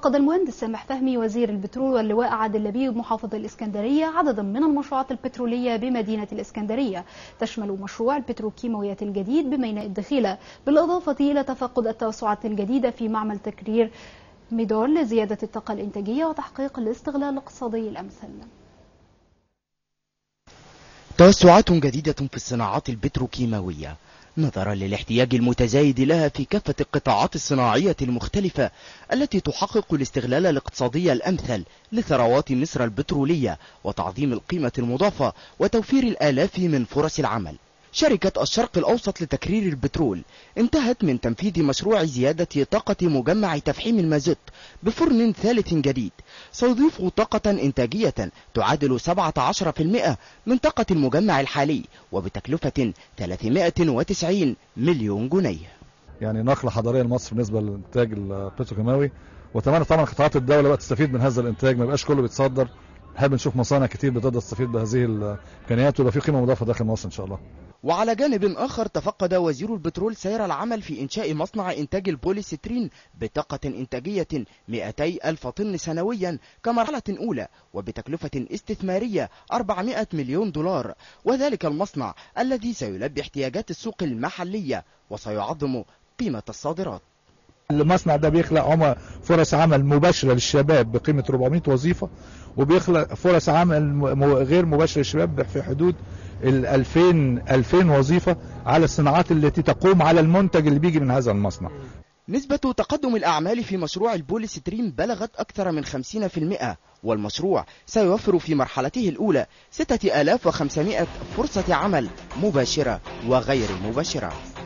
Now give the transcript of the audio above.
عقد المهندس سامح فهمي وزير البترول واللواء عادل لبيب محافظ الإسكندرية عددا من المشروعات البترولية بمدينة الإسكندرية تشمل مشروع البتروكيماويات الجديد بميناء الدخيلة بالإضافة إلى تفقد التوسعات الجديدة في معمل تكرير ميدول لزيادة الطاقة الإنتاجية وتحقيق الاستغلال الاقتصادي الأمثل توسعات جديدة في الصناعات البتروكيماوية نظرا للاحتياج المتزايد لها في كافة القطاعات الصناعية المختلفة التي تحقق الاستغلال الاقتصادي الأمثل لثروات مصر البترولية وتعظيم القيمة المضافة وتوفير الآلاف من فرص العمل شركة الشرق الأوسط لتكرير البترول انتهت من تنفيذ مشروع زيادة طاقة مجمع تفحيم المازوت بفرن ثالث جديد سيضيف طاقة إنتاجية تعادل 17% من طاقة المجمع الحالي وبتكلفة 390 مليون جنيه يعني نقلة حضارية لمصر بالنسبة للإنتاج البتروكيماوي واتمنى طبعا قطاعات الدولة بقى تستفيد من هذا الإنتاج ما يبقاش كله بيتصدر هل نشوف مصانع كتير بتقدر تستفيد بهذه الامكانيات ويبقى في قيمه مضافه داخل مصر ان شاء الله وعلى جانب آخر تفقد وزير البترول سير العمل في إنشاء مصنع إنتاج البوليسترين بطاقة إنتاجية 200 ألف طن سنويا كمرحلة أولى وبتكلفة استثمارية 400 مليون دولار وذلك المصنع الذي سيلبي احتياجات السوق المحلية وسيعظم قيمة الصادرات المصنع ده بيخلق عمر فرص عمل مباشرة للشباب بقيمة 400 وظيفة وبيخلق فرص عمل غير مباشرة للشباب في حدود ال 2000 2000 وظيفة على الصناعات التي تقوم على المنتج اللي بيجي من هذا المصنع نسبة تقدم الأعمال في مشروع البولي ستريم بلغت أكثر من 50% والمشروع سيوفر في مرحلته الأولى 6500 فرصة عمل مباشرة وغير مباشرة